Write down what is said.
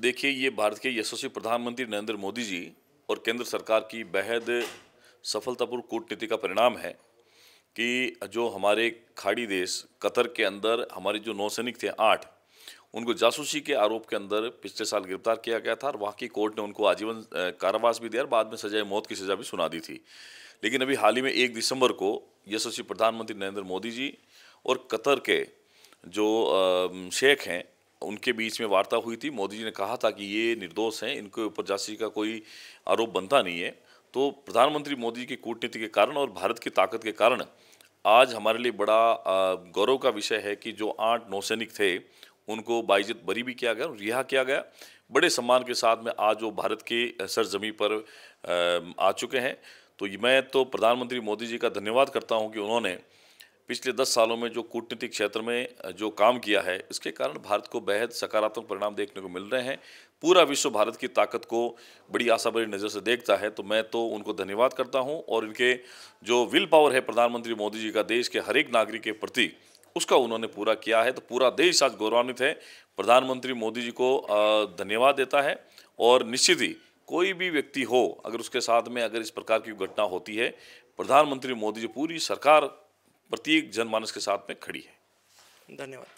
देखिए ये भारत के यशस्वी प्रधानमंत्री नरेंद्र मोदी जी और केंद्र सरकार की बेहद सफलतापूर्व कूटनीति का परिणाम है कि जो हमारे खाड़ी देश कतर के अंदर हमारे जो नौसैनिक थे आठ उनको जासूसी के आरोप के अंदर पिछले साल गिरफ्तार किया गया था और वहाँ की कोर्ट ने उनको आजीवन कारावास भी दिया और बाद में सजाए मौत की सज़ा भी सुना दी थी लेकिन अभी हाल ही में एक दिसंबर को यशस्वी प्रधानमंत्री नरेंद्र मोदी जी और कतर के जो शेख हैं उनके बीच में वार्ता हुई थी मोदी जी ने कहा था कि ये निर्दोष हैं इनके ऊपर जांच का कोई आरोप बनता नहीं है तो प्रधानमंत्री मोदी जी की कूटनीति के कारण और भारत की ताकत के कारण आज हमारे लिए बड़ा गौरव का विषय है कि जो आठ नौसैनिक थे उनको बाइजत बरी भी किया गया और रिहा किया गया बड़े सम्मान के साथ में आज वो भारत के सरजमी पर आ चुके हैं तो मैं तो प्रधानमंत्री मोदी जी का धन्यवाद करता हूँ कि उन्होंने पिछले दस सालों में जो कूटनीतिक क्षेत्र में जो काम किया है इसके कारण भारत को बेहद सकारात्मक परिणाम देखने को मिल रहे हैं पूरा विश्व भारत की ताकत को बड़ी आशा भरी नज़र से देखता है तो मैं तो उनको धन्यवाद करता हूं और इनके जो विल पावर है प्रधानमंत्री मोदी जी का देश के हर एक नागरिक के प्रति उसका उन्होंने पूरा किया है तो पूरा देश आज गौरवान्वित है प्रधानमंत्री मोदी जी को धन्यवाद देता है और निश्चित ही कोई भी व्यक्ति हो अगर उसके साथ में अगर इस प्रकार की घटना होती है प्रधानमंत्री मोदी जी पूरी सरकार प्रत्येक जनमानस के साथ में खड़ी है धन्यवाद